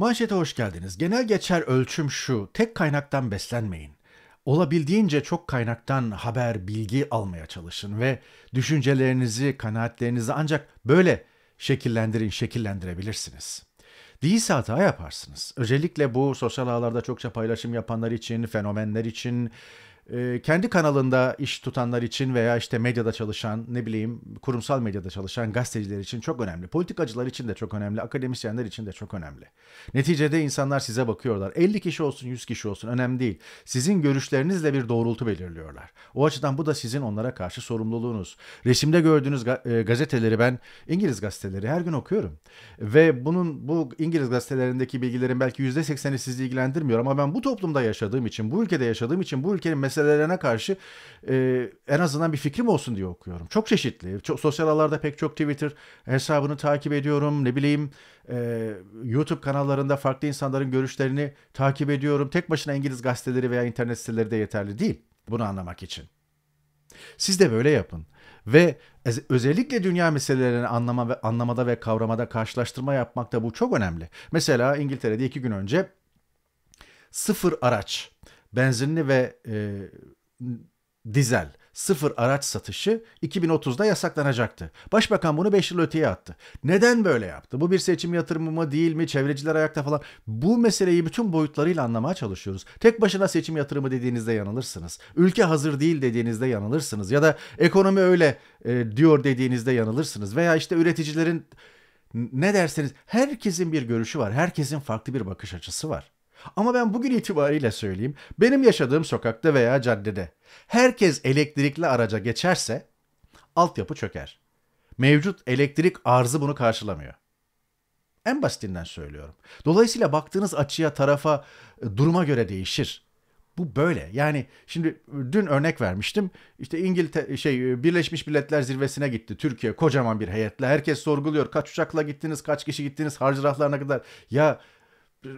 Manşete hoş geldiniz. Genel geçer ölçüm şu, tek kaynaktan beslenmeyin. Olabildiğince çok kaynaktan haber, bilgi almaya çalışın ve düşüncelerinizi, kanaatlerinizi ancak böyle şekillendirin, şekillendirebilirsiniz. Değilse hata yaparsınız. Özellikle bu sosyal ağlarda çokça paylaşım yapanlar için, fenomenler için, ee, kendi kanalında iş tutanlar için veya işte medyada çalışan ne bileyim kurumsal medyada çalışan gazeteciler için çok önemli. Politikacılar için de çok önemli, akademisyenler için de çok önemli. Neticede insanlar size bakıyorlar. 50 kişi olsun, 100 kişi olsun önemli değil. Sizin görüşlerinizle bir doğrultu belirliyorlar. O açıdan bu da sizin onlara karşı sorumluluğunuz. Resimde gördüğünüz e, gazeteleri ben İngiliz gazeteleri her gün okuyorum. Ve bunun bu İngiliz gazetelerindeki bilgilerin belki %80'i sizi ilgilendirmiyor ama ben bu toplumda yaşadığım için, bu ülkede yaşadığım için bu ülkenin mesela meselelerine karşı e, en azından bir fikrim olsun diye okuyorum. Çok çeşitli. Çok, sosyal ağlarda pek çok Twitter hesabını takip ediyorum. Ne bileyim e, YouTube kanallarında farklı insanların görüşlerini takip ediyorum. Tek başına İngiliz gazeteleri veya internet siteleri de yeterli değil bunu anlamak için. Siz de böyle yapın ve özellikle dünya meselelerini anlama ve anlamada ve kavramada karşılaştırma yapmakta bu çok önemli. Mesela İngiltere'de iki gün önce sıfır araç benzinli ve e, dizel sıfır araç satışı 2030'da yasaklanacaktı. Başbakan bunu 5 yıl öteye attı. Neden böyle yaptı? Bu bir seçim yatırımı mı değil mi? Çevreciler ayakta falan. Bu meseleyi bütün boyutlarıyla anlamaya çalışıyoruz. Tek başına seçim yatırımı dediğinizde yanılırsınız. Ülke hazır değil dediğinizde yanılırsınız. Ya da ekonomi öyle e, diyor dediğinizde yanılırsınız. Veya işte üreticilerin ne derseniz herkesin bir görüşü var. Herkesin farklı bir bakış açısı var. Ama ben bugün itibariyle söyleyeyim, benim yaşadığım sokakta veya caddede herkes elektrikli araca geçerse altyapı çöker. Mevcut elektrik arzı bunu karşılamıyor. En basitinden söylüyorum. Dolayısıyla baktığınız açıya, tarafa, e, duruma göre değişir. Bu böyle. Yani şimdi e, dün örnek vermiştim. İşte İngiltere e, şey Birleşmiş Milletler zirvesine gitti. Türkiye kocaman bir heyetle. Herkes sorguluyor. Kaç uçakla gittiniz? Kaç kişi gittiniz? Harcıraflarına kadar. Ya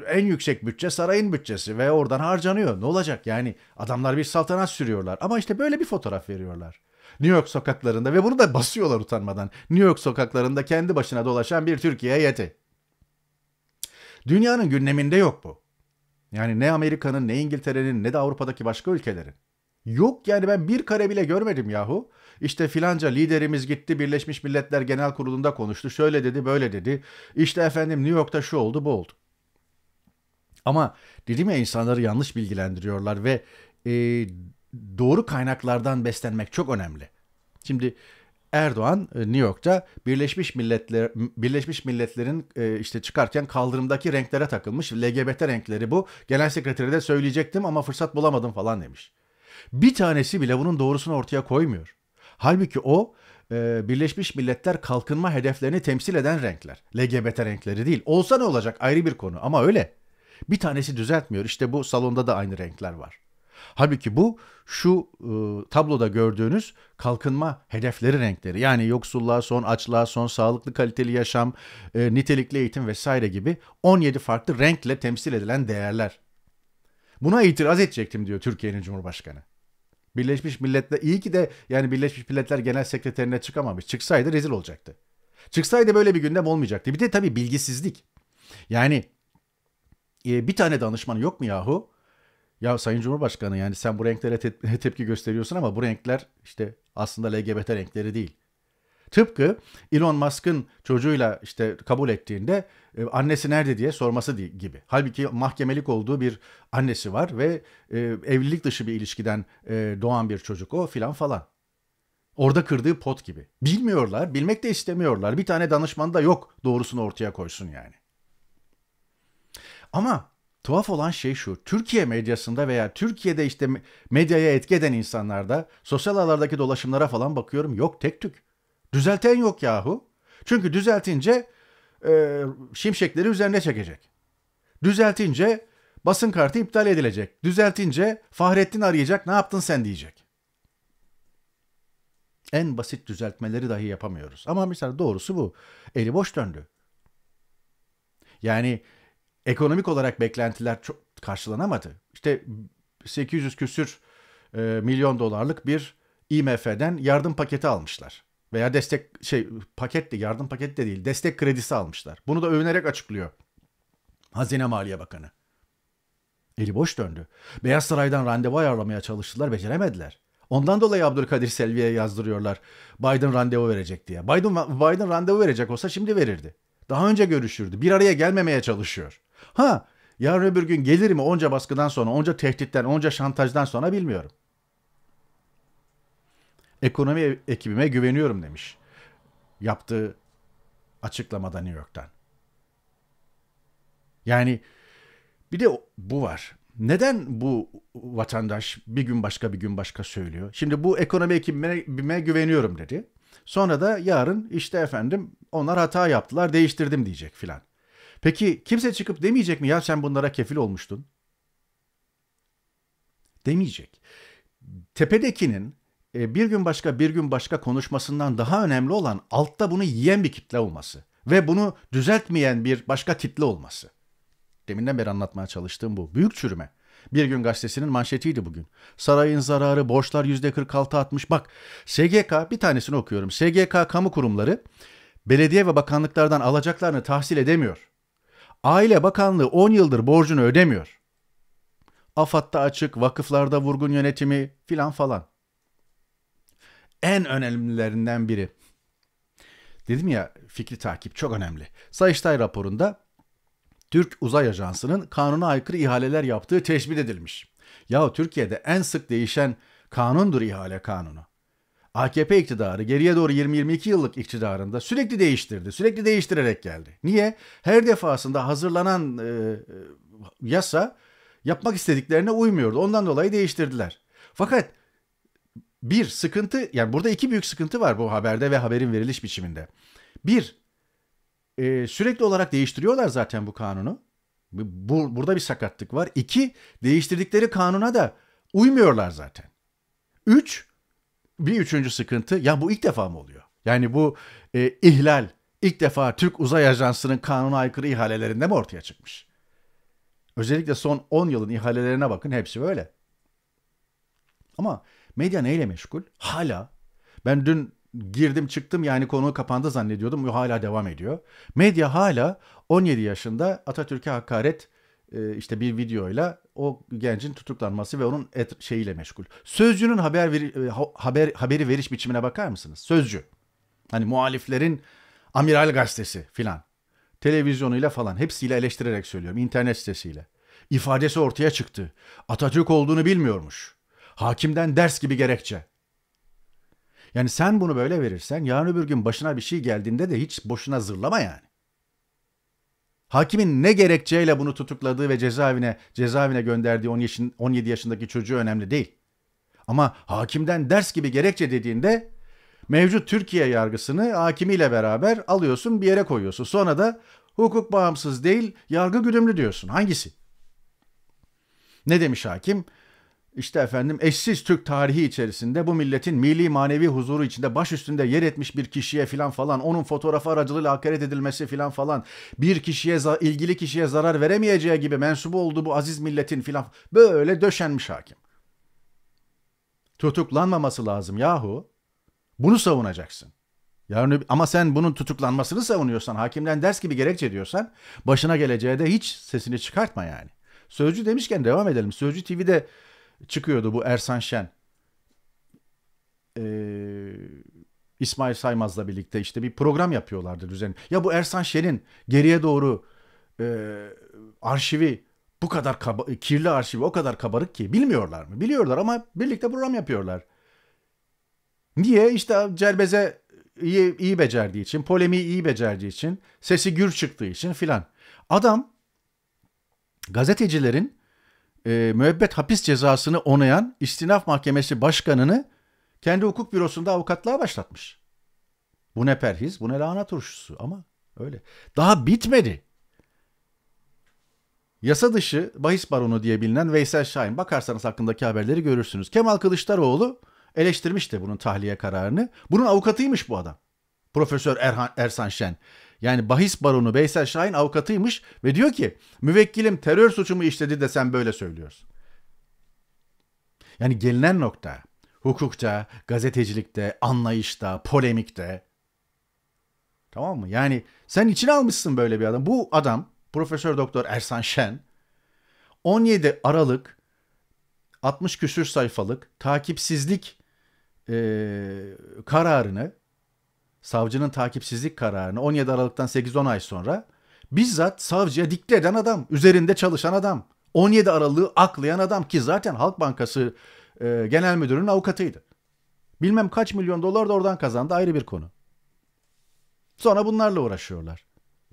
en yüksek bütçe sarayın bütçesi ve oradan harcanıyor. Ne olacak yani adamlar bir saltanat sürüyorlar ama işte böyle bir fotoğraf veriyorlar. New York sokaklarında ve bunu da basıyorlar utanmadan. New York sokaklarında kendi başına dolaşan bir Türkiye heyeti. Dünyanın gündeminde yok bu. Yani ne Amerika'nın ne İngiltere'nin ne de Avrupa'daki başka ülkelerin. Yok yani ben bir kare bile görmedim yahu. İşte filanca liderimiz gitti Birleşmiş Milletler Genel Kurulu'nda konuştu. Şöyle dedi böyle dedi. İşte efendim New York'ta şu oldu bu oldu. Ama dedim ya insanları yanlış bilgilendiriyorlar ve e, doğru kaynaklardan beslenmek çok önemli. Şimdi Erdoğan e, New York'ta Birleşmiş Milletler Birleşmiş Milletler'in e, işte çıkarken kaldırımdaki renklere takılmış. LGBT renkleri bu. Genel sekreteri de söyleyecektim ama fırsat bulamadım falan demiş. Bir tanesi bile bunun doğrusunu ortaya koymuyor. Halbuki o e, Birleşmiş Milletler kalkınma hedeflerini temsil eden renkler. LGBT renkleri değil. Olsa ne olacak ayrı bir konu ama öyle. Bir tanesi düzeltmiyor. İşte bu salonda da aynı renkler var. Halbuki bu şu e, tabloda gördüğünüz kalkınma hedefleri renkleri. Yani yoksulluğa son, açlığa son, sağlıklı kaliteli yaşam, e, nitelikli eğitim vesaire gibi 17 farklı renkle temsil edilen değerler. Buna itiraz edecektim diyor Türkiye'nin Cumhurbaşkanı. Birleşmiş Milletler iyi ki de yani Birleşmiş Milletler Genel Sekreterine çıkamamış. Çıksaydı rezil olacaktı. Çıksaydı böyle bir gündem olmayacaktı. Bir de tabii bilgisizlik. Yani e, bir tane danışman yok mu yahu? Ya Sayın Cumhurbaşkanı yani sen bu renklere te- tepki gösteriyorsun ama bu renkler işte aslında LGBT renkleri değil. Tıpkı Elon Musk'ın çocuğuyla işte kabul ettiğinde e, annesi nerede diye sorması gibi. Halbuki mahkemelik olduğu bir annesi var ve e, evlilik dışı bir ilişkiden e, doğan bir çocuk o filan falan. Orada kırdığı pot gibi. Bilmiyorlar, bilmek de istemiyorlar. Bir tane danışman da yok doğrusunu ortaya koysun yani. Ama tuhaf olan şey şu. Türkiye medyasında veya Türkiye'de işte medyaya etki eden insanlarda sosyal ağlardaki dolaşımlara falan bakıyorum. Yok tek tük. Düzelten yok yahu. Çünkü düzeltince e, şimşekleri üzerine çekecek. Düzeltince basın kartı iptal edilecek. Düzeltince Fahrettin arayacak ne yaptın sen diyecek. En basit düzeltmeleri dahi yapamıyoruz. Ama mesela doğrusu bu. Eli boş döndü. Yani ekonomik olarak beklentiler çok karşılanamadı. İşte 800 küsür e, milyon dolarlık bir IMF'den yardım paketi almışlar. Veya destek şey paket de yardım paketi de değil destek kredisi almışlar. Bunu da övünerek açıklıyor Hazine Maliye Bakanı. Eli boş döndü. Beyaz Saray'dan randevu ayarlamaya çalıştılar beceremediler. Ondan dolayı Abdülkadir Selvi'ye yazdırıyorlar Biden randevu verecek diye. Biden, Biden randevu verecek olsa şimdi verirdi. Daha önce görüşürdü. Bir araya gelmemeye çalışıyor. Ha yarın öbür gün gelir mi onca baskıdan sonra, onca tehditten, onca şantajdan sonra bilmiyorum. Ekonomi e- ekibime güveniyorum demiş. Yaptığı açıklamada New York'tan. Yani bir de bu var. Neden bu vatandaş bir gün başka bir gün başka söylüyor? Şimdi bu ekonomi ekibime güveniyorum dedi. Sonra da yarın işte efendim onlar hata yaptılar değiştirdim diyecek filan. Peki kimse çıkıp demeyecek mi ya sen bunlara kefil olmuştun? Demeyecek. Tepedekinin e, bir gün başka bir gün başka konuşmasından daha önemli olan altta bunu yiyen bir kitle olması ve bunu düzeltmeyen bir başka kitle olması. Deminden beri anlatmaya çalıştığım bu. Büyük çürüme. Bir gün gazetesinin manşetiydi bugün. Sarayın zararı, borçlar yüzde %46 atmış. Bak SGK bir tanesini okuyorum. SGK kamu kurumları belediye ve bakanlıklardan alacaklarını tahsil edemiyor. Aile Bakanlığı 10 yıldır borcunu ödemiyor. AFAD'da açık, vakıflarda vurgun yönetimi filan falan. En önemlilerinden biri. Dedim ya fikri takip çok önemli. Sayıştay raporunda Türk Uzay Ajansı'nın kanuna aykırı ihaleler yaptığı tespit edilmiş. Ya Türkiye'de en sık değişen kanundur ihale kanunu. AKP iktidarı geriye doğru 20-22 yıllık iktidarında sürekli değiştirdi. Sürekli değiştirerek geldi. Niye? Her defasında hazırlanan e, e, yasa yapmak istediklerine uymuyordu. Ondan dolayı değiştirdiler. Fakat bir sıkıntı yani burada iki büyük sıkıntı var bu haberde ve haberin veriliş biçiminde. Bir e, sürekli olarak değiştiriyorlar zaten bu kanunu. Bu, burada bir sakatlık var. İki değiştirdikleri kanuna da uymuyorlar zaten. Üç bir üçüncü sıkıntı ya bu ilk defa mı oluyor? Yani bu e, ihlal ilk defa Türk Uzay Ajansı'nın kanuna aykırı ihalelerinde mi ortaya çıkmış? Özellikle son 10 yılın ihalelerine bakın hepsi böyle. Ama medya neyle meşgul? Hala. Ben dün girdim çıktım yani konu kapandı zannediyordum. Bu hala devam ediyor. Medya hala 17 yaşında Atatürk'e hakaret e, işte bir videoyla o gencin tutuklanması ve onun et, şeyiyle meşgul. Sözcünün haber veri, e, haber haberi veriş biçimine bakar mısınız? Sözcü. Hani muhaliflerin Amiral gazetesi filan. Televizyonuyla falan hepsiyle eleştirerek söylüyorum internet sitesiyle. İfadesi ortaya çıktı. Atatürk olduğunu bilmiyormuş. Hakimden ders gibi gerekçe. Yani sen bunu böyle verirsen yarın öbür gün başına bir şey geldiğinde de hiç boşuna zırlama yani. Hakimin ne gerekçeyle bunu tutukladığı ve cezaevine cezaevine gönderdiği 10 yaşın, 17 yaşındaki çocuğu önemli değil. Ama hakimden ders gibi gerekçe dediğinde mevcut Türkiye yargısını hakimiyle beraber alıyorsun bir yere koyuyorsun. Sonra da hukuk bağımsız değil yargı güdümlü diyorsun. Hangisi? Ne demiş hakim? İşte efendim eşsiz Türk tarihi içerisinde bu milletin milli manevi huzuru içinde baş üstünde yer etmiş bir kişiye filan falan onun fotoğrafı aracılığıyla hakaret edilmesi filan falan bir kişiye ilgili kişiye zarar veremeyeceği gibi mensubu olduğu bu aziz milletin filan böyle döşenmiş hakim. Tutuklanmaması lazım yahu. Bunu savunacaksın. Yani ama sen bunun tutuklanmasını savunuyorsan, hakimden ders gibi gerekçe diyorsan başına geleceğe de hiç sesini çıkartma yani. Sözcü demişken devam edelim. Sözcü TV'de çıkıyordu bu Ersan Şen. Ee, İsmail Saymaz'la birlikte işte bir program yapıyorlardı düzenli. Ya bu Ersan Şen'in geriye doğru e, arşivi bu kadar kaba, kirli arşivi o kadar kabarık ki bilmiyorlar mı? Biliyorlar ama birlikte program yapıyorlar. Niye? İşte Cerbeze iyi, iyi becerdiği için, polemiği iyi becerdiği için, sesi gür çıktığı için filan. Adam gazetecilerin e, müebbet hapis cezasını onayan İstinaf mahkemesi başkanını kendi hukuk bürosunda avukatlığa başlatmış. Bu ne perhiz, bu ne lahana turşusu ama öyle. Daha bitmedi. Yasa dışı bahis baronu diye bilinen Veysel Şahin. Bakarsanız hakkındaki haberleri görürsünüz. Kemal Kılıçdaroğlu eleştirmiş de bunun tahliye kararını. Bunun avukatıymış bu adam. Profesör Erhan, Ersan Şen. Yani bahis baronu Beysel Şahin avukatıymış ve diyor ki müvekkilim terör suçumu işledi de sen böyle söylüyorsun. Yani gelinen nokta hukukta, gazetecilikte, anlayışta, polemikte. Tamam mı? Yani sen içine almışsın böyle bir adam. Bu adam Profesör Doktor Ersan Şen 17 Aralık 60 küsür sayfalık takipsizlik e, kararını savcının takipsizlik kararını 17 Aralık'tan 8-10 ay sonra bizzat savcıya dikte eden adam, üzerinde çalışan adam, 17 Aralık'ı aklayan adam ki zaten Halk Bankası e, Genel Müdürü'nün avukatıydı. Bilmem kaç milyon dolar da oradan kazandı ayrı bir konu. Sonra bunlarla uğraşıyorlar.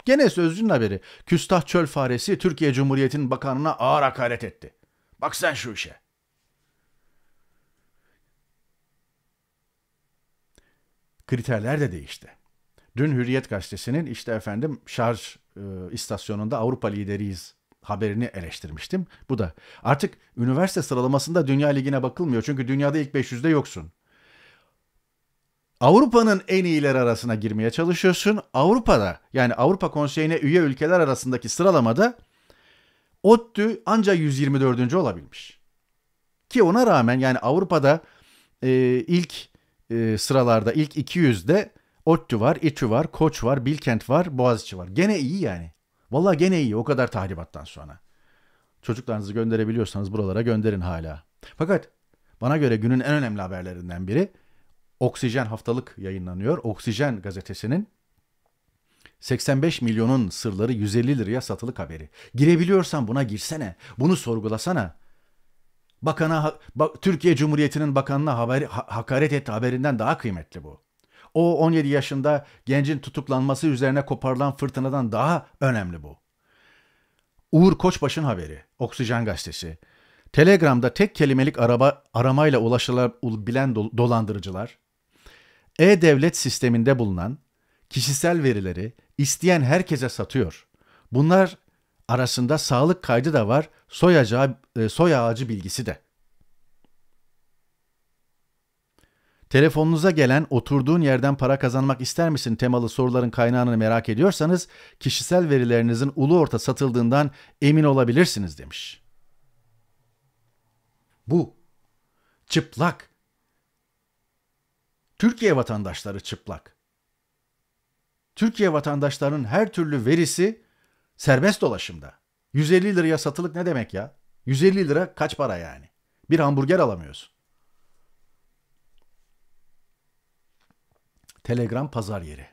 Gene Sözcü'nün haberi. Küstah çöl faresi Türkiye Cumhuriyeti'nin bakanına ağır hakaret etti. Bak sen şu işe. kriterler de değişti. Dün Hürriyet Gazetesi'nin işte efendim şarj e, istasyonunda Avrupa lideriyiz haberini eleştirmiştim. Bu da artık üniversite sıralamasında Dünya Ligi'ne bakılmıyor. Çünkü dünyada ilk 500'de yoksun. Avrupa'nın en iyiler arasına girmeye çalışıyorsun. Avrupa'da yani Avrupa Konseyi'ne üye ülkeler arasındaki sıralamada ODTÜ ancak 124. olabilmiş. Ki ona rağmen yani Avrupa'da e, ilk e, sıralarda ilk 200'de ODTÜ var, İTÜ var, Koç var, Bilkent var, Boğaziçi var. Gene iyi yani. Vallahi gene iyi o kadar tahribattan sonra. Çocuklarınızı gönderebiliyorsanız buralara gönderin hala. Fakat bana göre günün en önemli haberlerinden biri Oksijen haftalık yayınlanıyor. Oksijen gazetesinin 85 milyonun sırları 150 liraya satılık haberi. Girebiliyorsan buna girsene. Bunu sorgulasana bakana bak, Türkiye Cumhuriyeti'nin bakanına haber, ha, hakaret etti haberinden daha kıymetli bu. O 17 yaşında gencin tutuklanması üzerine koparılan fırtınadan daha önemli bu. Uğur Koçbaş'ın haberi, Oksijen Gazetesi. Telegram'da tek kelimelik araba, aramayla ulaşılabilen dolandırıcılar, e-devlet sisteminde bulunan kişisel verileri isteyen herkese satıyor. Bunlar arasında sağlık kaydı da var, soy ağacı, e, soy ağacı bilgisi de. Telefonunuza gelen oturduğun yerden para kazanmak ister misin temalı soruların kaynağını merak ediyorsanız kişisel verilerinizin ulu orta satıldığından emin olabilirsiniz demiş. Bu çıplak. Türkiye vatandaşları çıplak. Türkiye vatandaşlarının her türlü verisi Serbest dolaşımda. 150 liraya satılık ne demek ya? 150 lira kaç para yani? Bir hamburger alamıyorsun. Telegram pazar yeri.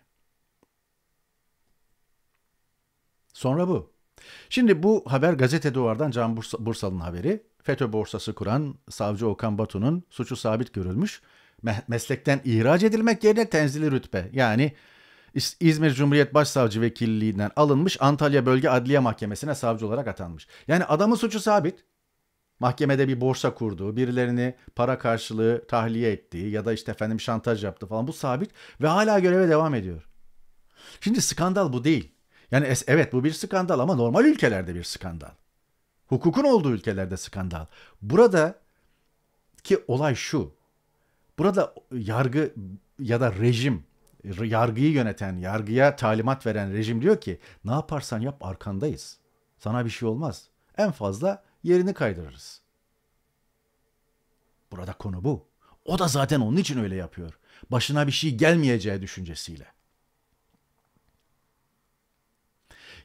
Sonra bu. Şimdi bu haber gazete duvardan Can Bursa, Bursal'ın haberi. FETÖ borsası kuran savcı Okan Batu'nun suçu sabit görülmüş. Meslekten ihraç edilmek yerine tenzili rütbe yani İzmir Cumhuriyet Başsavcı Vekilliğinden alınmış Antalya Bölge Adliye Mahkemesi'ne savcı olarak atanmış. Yani adamın suçu sabit. Mahkemede bir borsa kurduğu, birilerini para karşılığı tahliye ettiği ya da işte efendim şantaj yaptı falan bu sabit ve hala göreve devam ediyor. Şimdi skandal bu değil. Yani evet bu bir skandal ama normal ülkelerde bir skandal. Hukukun olduğu ülkelerde skandal. Burada ki olay şu. Burada yargı ya da rejim yargıyı yöneten, yargıya talimat veren rejim diyor ki ne yaparsan yap arkandayız. Sana bir şey olmaz. En fazla yerini kaydırırız. Burada konu bu. O da zaten onun için öyle yapıyor. Başına bir şey gelmeyeceği düşüncesiyle.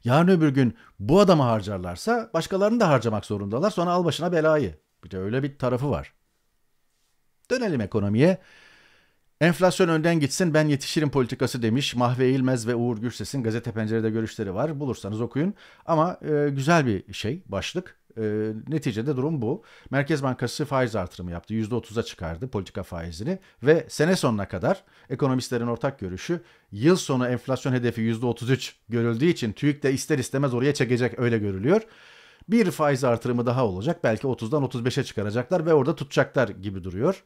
Yarın öbür gün bu adamı harcarlarsa başkalarını da harcamak zorundalar. Sonra al başına belayı. Bir de öyle bir tarafı var. Dönelim ekonomiye. Enflasyon önden gitsin ben yetişirim politikası demiş Mahve Eğilmez ve Uğur Gürses'in gazete pencerede görüşleri var. Bulursanız okuyun ama e, güzel bir şey başlık. E, neticede durum bu. Merkez Bankası faiz artırımı yaptı. %30'a çıkardı politika faizini ve sene sonuna kadar ekonomistlerin ortak görüşü yıl sonu enflasyon hedefi %33 görüldüğü için TÜİK de ister istemez oraya çekecek öyle görülüyor bir faiz artırımı daha olacak. Belki 30'dan 35'e çıkaracaklar ve orada tutacaklar gibi duruyor.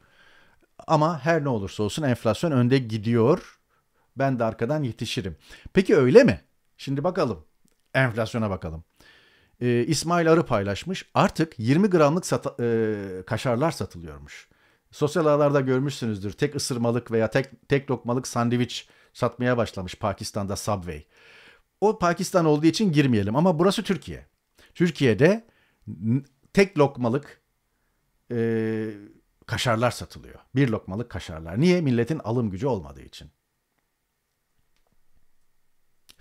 Ama her ne olursa olsun enflasyon önde gidiyor. Ben de arkadan yetişirim. Peki öyle mi? Şimdi bakalım. Enflasyona bakalım. Ee, İsmail Arı paylaşmış. Artık 20 gramlık sata, e, kaşarlar satılıyormuş. Sosyal ağlarda görmüşsünüzdür. Tek ısırmalık veya tek, tek lokmalık sandviç satmaya başlamış Pakistan'da Subway. O Pakistan olduğu için girmeyelim ama burası Türkiye. Türkiye'de tek lokmalık e, kaşarlar satılıyor. Bir lokmalık kaşarlar. Niye? Milletin alım gücü olmadığı için.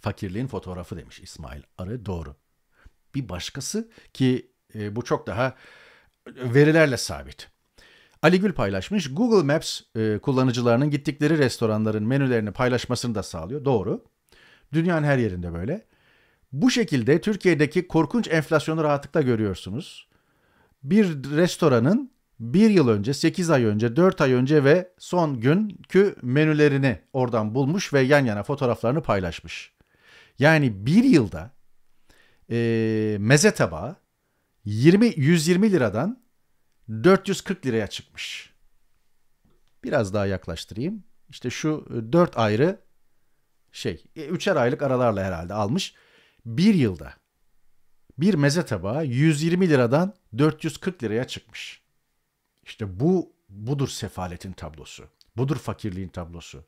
Fakirliğin fotoğrafı demiş İsmail Arı. Doğru. Bir başkası ki e, bu çok daha verilerle sabit. Ali Gül paylaşmış. Google Maps e, kullanıcılarının gittikleri restoranların menülerini paylaşmasını da sağlıyor. Doğru. Dünyanın her yerinde böyle. Bu şekilde Türkiye'deki korkunç enflasyonu rahatlıkla görüyorsunuz. Bir restoranın bir yıl önce, 8 ay önce, 4 ay önce ve son günkü menülerini oradan bulmuş ve yan yana fotoğraflarını paylaşmış. Yani bir yılda e, meze tabağı 20, 120 liradan 440 liraya çıkmış. Biraz daha yaklaştırayım. İşte şu 4 e, ayrı şey, 3'er e, aylık aralarla herhalde almış. Bir yılda bir meze tabağı 120 liradan 440 liraya çıkmış. İşte bu budur sefaletin tablosu. Budur fakirliğin tablosu.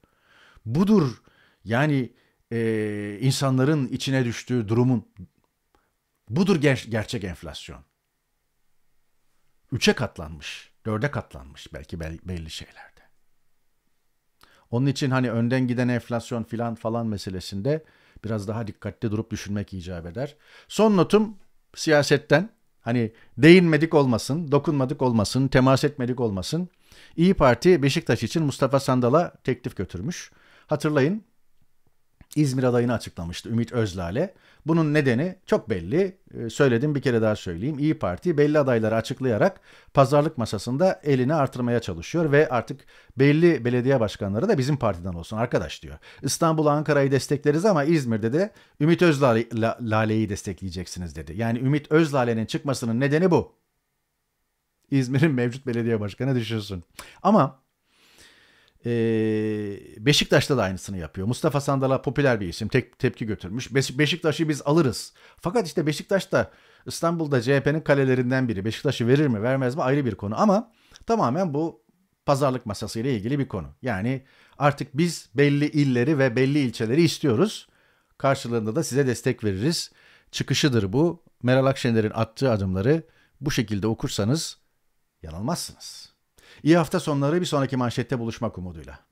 Budur yani e, insanların içine düştüğü durumun budur ger- gerçek enflasyon. Üçe katlanmış, dörde katlanmış belki bel- belli şeylerde. Onun için hani önden giden enflasyon filan falan meselesinde biraz daha dikkatli durup düşünmek icap eder. Son notum siyasetten Hani değinmedik olmasın, dokunmadık olmasın, temas etmedik olmasın. İyi Parti Beşiktaş için Mustafa Sandal'a teklif götürmüş. Hatırlayın İzmir adayını açıklamıştı Ümit Özlale. Bunun nedeni çok belli. Ee, söyledim bir kere daha söyleyeyim. İyi Parti belli adayları açıklayarak pazarlık masasında elini artırmaya çalışıyor ve artık belli belediye başkanları da bizim partiden olsun arkadaş diyor. İstanbul Ankara'yı destekleriz ama İzmir'de de Ümit Özlale'yi destekleyeceksiniz dedi. Yani Ümit Özlale'nin çıkmasının nedeni bu. İzmir'in mevcut belediye başkanı düşünsün. Ama ee, Beşiktaş'ta da aynısını yapıyor. Mustafa Sandal'a popüler bir isim. Tek, tepki götürmüş. Beşiktaş'ı biz alırız. Fakat işte Beşiktaş da İstanbul'da CHP'nin kalelerinden biri. Beşiktaş'ı verir mi vermez mi ayrı bir konu ama tamamen bu pazarlık masası ile ilgili bir konu. Yani artık biz belli illeri ve belli ilçeleri istiyoruz. Karşılığında da size destek veririz. Çıkışıdır bu. Meral Akşener'in attığı adımları bu şekilde okursanız yanılmazsınız.'' İyi hafta sonları bir sonraki manşette buluşmak umuduyla.